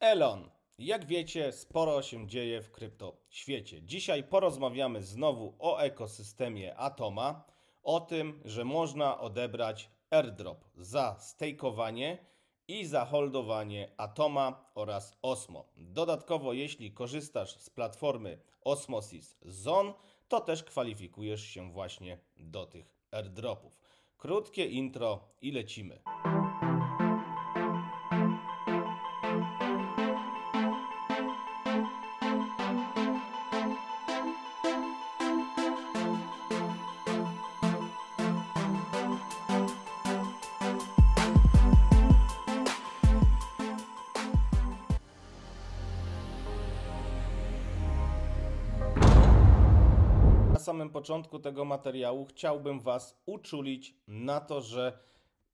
Elon. Jak wiecie, sporo się dzieje w kryptoświecie. Dzisiaj porozmawiamy znowu o ekosystemie Atoma, o tym, że można odebrać airdrop za stakeowanie i za holdowanie Atoma oraz Osmo. Dodatkowo, jeśli korzystasz z platformy Osmosis Zone, to też kwalifikujesz się właśnie do tych airdropów. Krótkie intro i lecimy. samym początku tego materiału chciałbym Was uczulić na to, że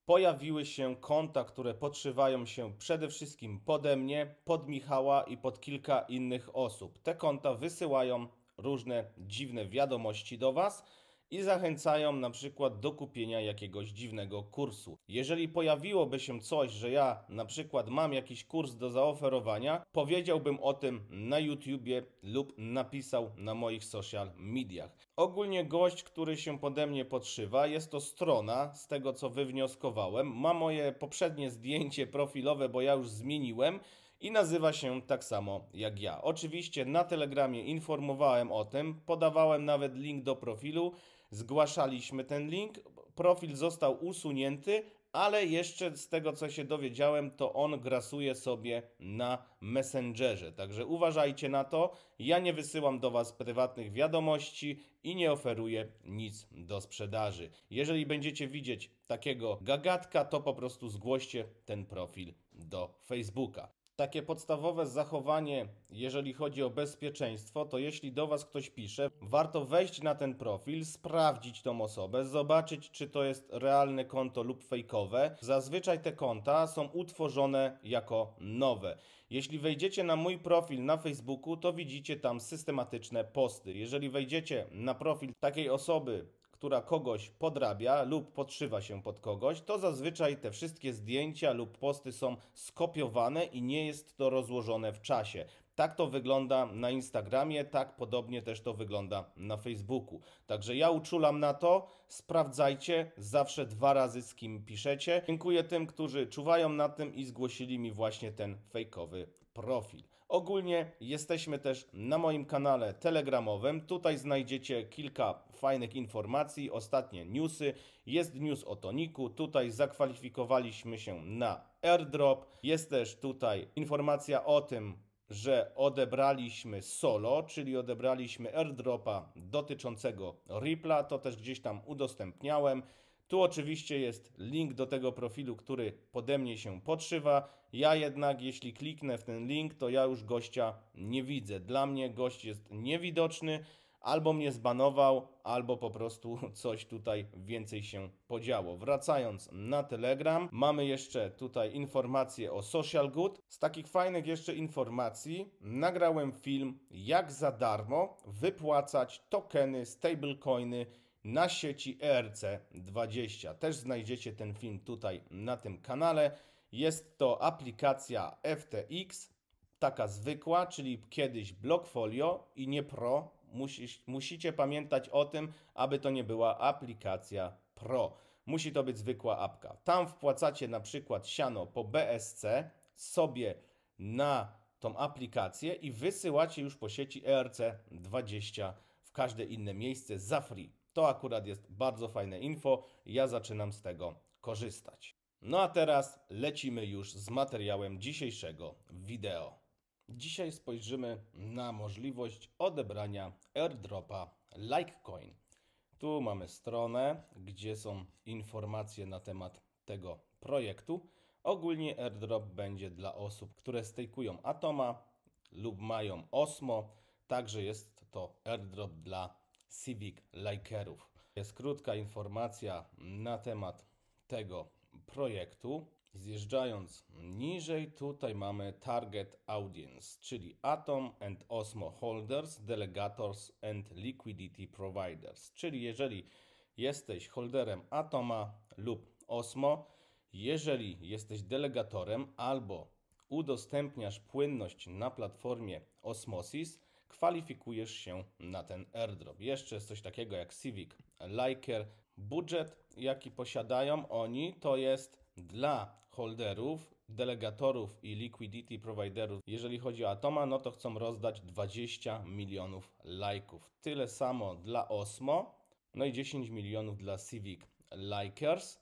pojawiły się konta, które podszywają się przede wszystkim pode mnie, pod Michała i pod kilka innych osób. Te konta wysyłają różne dziwne wiadomości do Was i zachęcają na przykład do kupienia jakiegoś dziwnego kursu. Jeżeli pojawiłoby się coś, że ja na przykład mam jakiś kurs do zaoferowania, powiedziałbym o tym na YouTubie lub napisał na moich social mediach. Ogólnie gość, który się pode mnie podszywa, jest to strona, z tego co wywnioskowałem. Ma moje poprzednie zdjęcie profilowe, bo ja już zmieniłem i nazywa się tak samo jak ja. Oczywiście na Telegramie informowałem o tym, podawałem nawet link do profilu zgłaszaliśmy ten link. Profil został usunięty, ale jeszcze z tego co się dowiedziałem, to on grasuje sobie na Messengerze. Także uważajcie na to. Ja nie wysyłam do Was prywatnych wiadomości i nie oferuję nic do sprzedaży. Jeżeli będziecie widzieć takiego gagatka, to po prostu zgłoście ten profil do Facebooka. Takie podstawowe zachowanie, jeżeli chodzi o bezpieczeństwo, to jeśli do Was ktoś pisze, warto wejść na ten profil, sprawdzić tą osobę, zobaczyć, czy to jest realne konto lub fejkowe. Zazwyczaj te konta są utworzone jako nowe. Jeśli wejdziecie na mój profil na Facebooku, to widzicie tam systematyczne posty. Jeżeli wejdziecie na profil takiej osoby, która kogoś podrabia lub podszywa się pod kogoś, to zazwyczaj te wszystkie zdjęcia lub posty są skopiowane i nie jest to rozłożone w czasie. Tak to wygląda na Instagramie, tak podobnie też to wygląda na Facebooku. Także ja uczulam na to, sprawdzajcie zawsze dwa razy z kim piszecie. Dziękuję tym, którzy czuwają nad tym i zgłosili mi właśnie ten fejkowy profil. Ogólnie jesteśmy też na moim kanale telegramowym. Tutaj znajdziecie kilka fajnych informacji, ostatnie newsy. Jest news o toniku, tutaj zakwalifikowaliśmy się na airdrop. Jest też tutaj informacja o tym, że odebraliśmy solo, czyli odebraliśmy airdropa dotyczącego Ripla. to też gdzieś tam udostępniałem. Tu oczywiście jest link do tego profilu, który pode mnie się podszywa. Ja jednak, jeśli kliknę w ten link, to ja już gościa nie widzę. Dla mnie gość jest niewidoczny, albo mnie zbanował, albo po prostu coś tutaj więcej się podziało. Wracając na Telegram, mamy jeszcze tutaj informacje o Social Good. Z takich fajnych jeszcze informacji nagrałem film, jak za darmo wypłacać tokeny, stablecoiny na sieci ERC20. Też znajdziecie ten film tutaj na tym kanale. Jest to aplikacja FTX, taka zwykła, czyli kiedyś Blockfolio i nie Pro. Musisz, musicie pamiętać o tym, aby to nie była aplikacja Pro. Musi to być zwykła apka. Tam wpłacacie na przykład siano po BSC sobie na tą aplikację i wysyłacie już po sieci ERC20 w każde inne miejsce za free. To akurat jest bardzo fajne info. Ja zaczynam z tego korzystać. No a teraz lecimy już z materiałem dzisiejszego wideo. Dzisiaj spojrzymy na możliwość odebrania airdropa Litecoin. Tu mamy stronę, gdzie są informacje na temat tego projektu. Ogólnie airdrop będzie dla osób, które stejkują Atoma lub mają Osmo. Także jest to airdrop dla Civic Likerów. Jest krótka informacja na temat tego projektu. Zjeżdżając niżej, tutaj mamy Target Audience, czyli Atom and Osmo Holders, Delegators and Liquidity Providers. Czyli jeżeli jesteś holderem Atoma lub Osmo, jeżeli jesteś delegatorem albo udostępniasz płynność na platformie Osmosis, kwalifikujesz się na ten airdrop. Jeszcze jest coś takiego jak Civic Liker. Budżet, jaki posiadają oni, to jest dla holderów, delegatorów i liquidity providerów, jeżeli chodzi o Atoma, no to chcą rozdać 20 milionów lajków. Tyle samo dla Osmo, no i 10 milionów dla Civic Likers.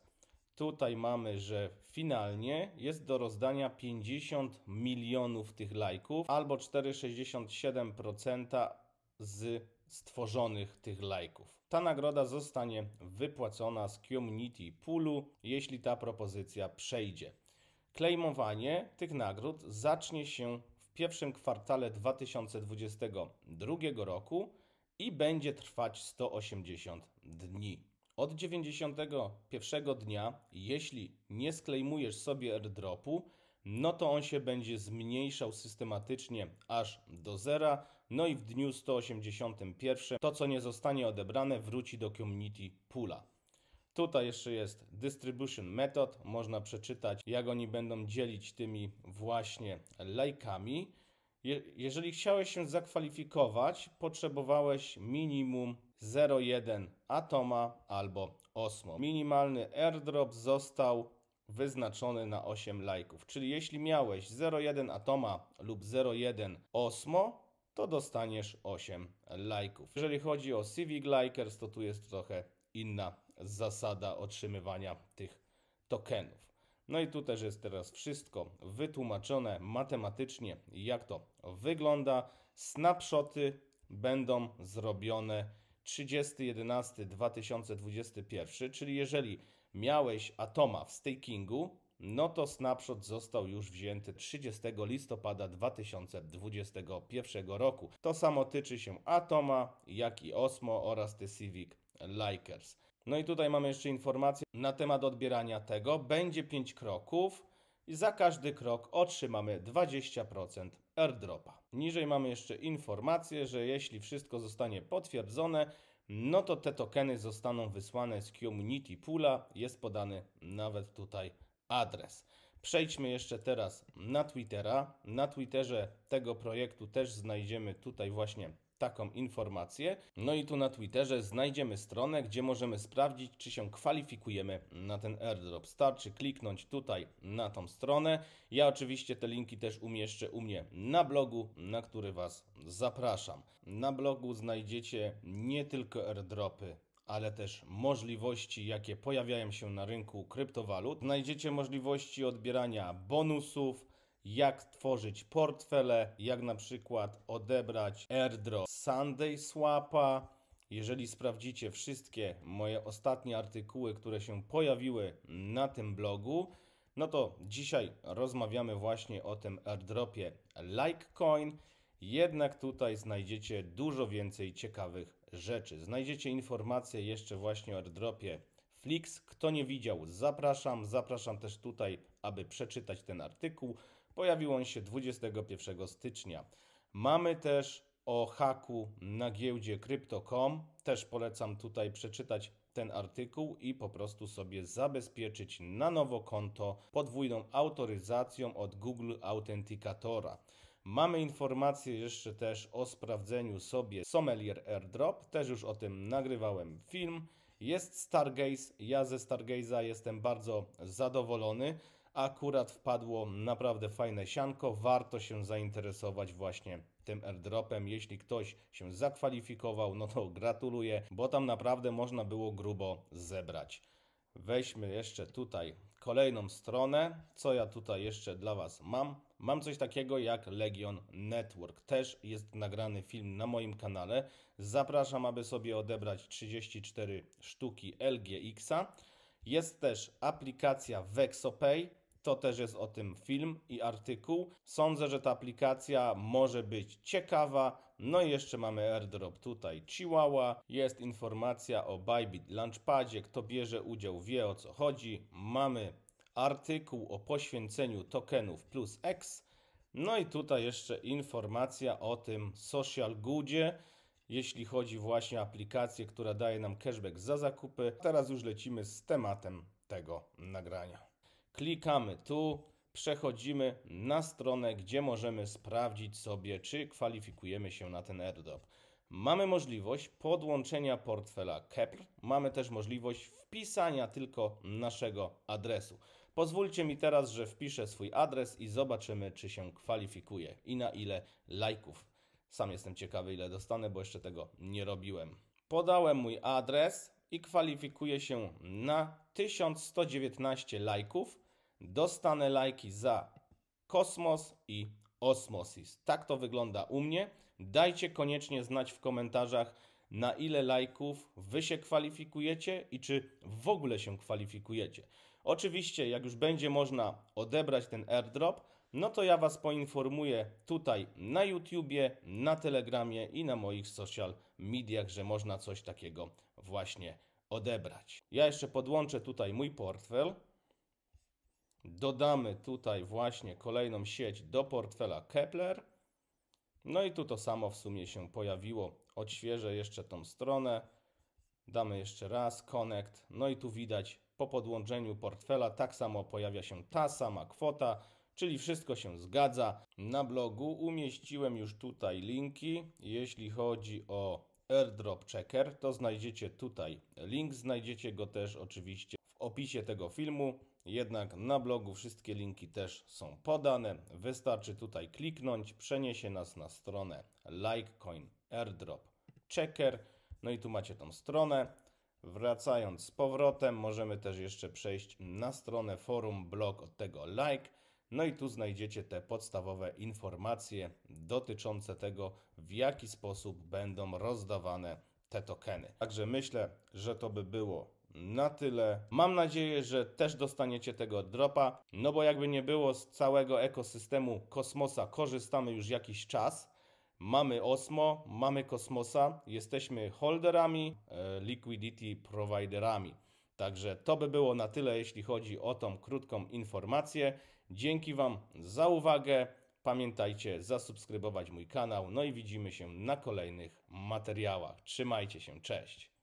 Tutaj mamy, że finalnie jest do rozdania 50 milionów tych lajków albo 4,67% z stworzonych tych lajków. Ta nagroda zostanie wypłacona z Community Poolu, jeśli ta propozycja przejdzie. Klejmowanie tych nagród zacznie się w pierwszym kwartale 2022 roku i będzie trwać 180 dni. Od 91 dnia, jeśli nie sklejmujesz sobie airdropu, no to on się będzie zmniejszał systematycznie aż do zera. No i w dniu 181 to, co nie zostanie odebrane, wróci do community pula. Tutaj jeszcze jest distribution method, można przeczytać jak oni będą dzielić tymi właśnie lajkami. Je, jeżeli chciałeś się zakwalifikować, potrzebowałeś minimum 0,1 atoma albo osmo. Minimalny airdrop został wyznaczony na 8 lajków. Czyli jeśli miałeś 0,1 atoma lub 0,1 osmo, to dostaniesz 8 lajków. Jeżeli chodzi o Civic Likers, to tu jest trochę inna zasada otrzymywania tych tokenów. No i tu też jest teraz wszystko wytłumaczone matematycznie, jak to wygląda. Snapshoty będą zrobione 30.11.2021, czyli jeżeli miałeś atoma w stakingu, no to snapshot został już wzięty 30 listopada 2021 roku. To samo tyczy się Atoma, jak i Osmo oraz The Civic Likers. No i tutaj mamy jeszcze informację na temat odbierania tego. Będzie 5 kroków i za każdy krok otrzymamy 20% airdropa. Niżej mamy jeszcze informację, że jeśli wszystko zostanie potwierdzone, no to te tokeny zostaną wysłane z Community Poola. Jest podany nawet tutaj adres. Przejdźmy jeszcze teraz na Twittera. Na Twitterze tego projektu też znajdziemy tutaj właśnie taką informację. No i tu na Twitterze znajdziemy stronę, gdzie możemy sprawdzić, czy się kwalifikujemy na ten airdrop. Starczy kliknąć tutaj na tą stronę. Ja oczywiście te linki też umieszczę u mnie na blogu, na który Was zapraszam. Na blogu znajdziecie nie tylko airdropy ale też możliwości, jakie pojawiają się na rynku kryptowalut. Znajdziecie możliwości odbierania bonusów, jak tworzyć portfele, jak na przykład odebrać airdrop Sunday Swapa. Jeżeli sprawdzicie wszystkie moje ostatnie artykuły, które się pojawiły na tym blogu, no to dzisiaj rozmawiamy właśnie o tym airdropie Litecoin jednak tutaj znajdziecie dużo więcej ciekawych rzeczy. Znajdziecie informacje jeszcze właśnie o airdropie Flix. Kto nie widział, zapraszam. Zapraszam też tutaj, aby przeczytać ten artykuł. Pojawił on się 21 stycznia. Mamy też o haku na giełdzie Crypto.com. Też polecam tutaj przeczytać ten artykuł i po prostu sobie zabezpieczyć na nowo konto podwójną autoryzacją od Google Authenticatora. Mamy informacje jeszcze też o sprawdzeniu sobie Sommelier Airdrop, też już o tym nagrywałem film. Jest Stargaze, ja ze Stargaze'a jestem bardzo zadowolony. Akurat wpadło naprawdę fajne sianko, warto się zainteresować właśnie tym airdropem. Jeśli ktoś się zakwalifikował, no to gratuluję, bo tam naprawdę można było grubo zebrać. Weźmy jeszcze tutaj kolejną stronę. Co ja tutaj jeszcze dla Was mam? Mam coś takiego jak Legion Network. Też jest nagrany film na moim kanale. Zapraszam, aby sobie odebrać 34 sztuki LGX-a. Jest też aplikacja VexoPay to też jest o tym film i artykuł. Sądzę, że ta aplikacja może być ciekawa. No i jeszcze mamy airdrop tutaj Chihuahua. Jest informacja o Bybit Launchpadzie. Kto bierze udział wie o co chodzi. Mamy artykuł o poświęceniu tokenów plus X. No i tutaj jeszcze informacja o tym social goodzie jeśli chodzi właśnie o aplikację, która daje nam cashback za zakupy. Teraz już lecimy z tematem tego nagrania. Klikamy tu, przechodzimy na stronę, gdzie możemy sprawdzić sobie, czy kwalifikujemy się na ten airdrop. Mamy możliwość podłączenia portfela Kepler, mamy też możliwość wpisania tylko naszego adresu. Pozwólcie mi teraz, że wpiszę swój adres i zobaczymy, czy się kwalifikuje i na ile lajków. Sam jestem ciekawy, ile dostanę, bo jeszcze tego nie robiłem. Podałem mój adres i kwalifikuję się na 1119 lajków dostanę lajki za Kosmos i Osmosis. Tak to wygląda u mnie. Dajcie koniecznie znać w komentarzach, na ile lajków Wy się kwalifikujecie i czy w ogóle się kwalifikujecie. Oczywiście, jak już będzie można odebrać ten airdrop, no to ja Was poinformuję tutaj na YouTubie, na Telegramie i na moich social mediach, że można coś takiego właśnie odebrać. Ja jeszcze podłączę tutaj mój portfel. Dodamy tutaj właśnie kolejną sieć do portfela Kepler. No i tu to samo w sumie się pojawiło. Odświeżę jeszcze tą stronę. Damy jeszcze raz connect. No i tu widać po podłączeniu portfela tak samo pojawia się ta sama kwota, czyli wszystko się zgadza. Na blogu umieściłem już tutaj linki. Jeśli chodzi o airdrop checker, to znajdziecie tutaj link. Znajdziecie go też oczywiście w opisie tego filmu. Jednak na blogu wszystkie linki też są podane. Wystarczy tutaj kliknąć, przeniesie nas na stronę Litecoin Airdrop Checker. No i tu macie tą stronę. Wracając z powrotem, możemy też jeszcze przejść na stronę forum blog od tego like. No i tu znajdziecie te podstawowe informacje dotyczące tego, w jaki sposób będą rozdawane te tokeny. Także myślę, że to by było na tyle. Mam nadzieję, że też dostaniecie tego dropa, no bo jakby nie było z całego ekosystemu kosmosa korzystamy już jakiś czas. Mamy Osmo, mamy Kosmosa, jesteśmy holderami, e, liquidity providerami. Także to by było na tyle, jeśli chodzi o tą krótką informację. Dzięki Wam za uwagę. Pamiętajcie zasubskrybować mój kanał, no i widzimy się na kolejnych materiałach. Trzymajcie się, cześć!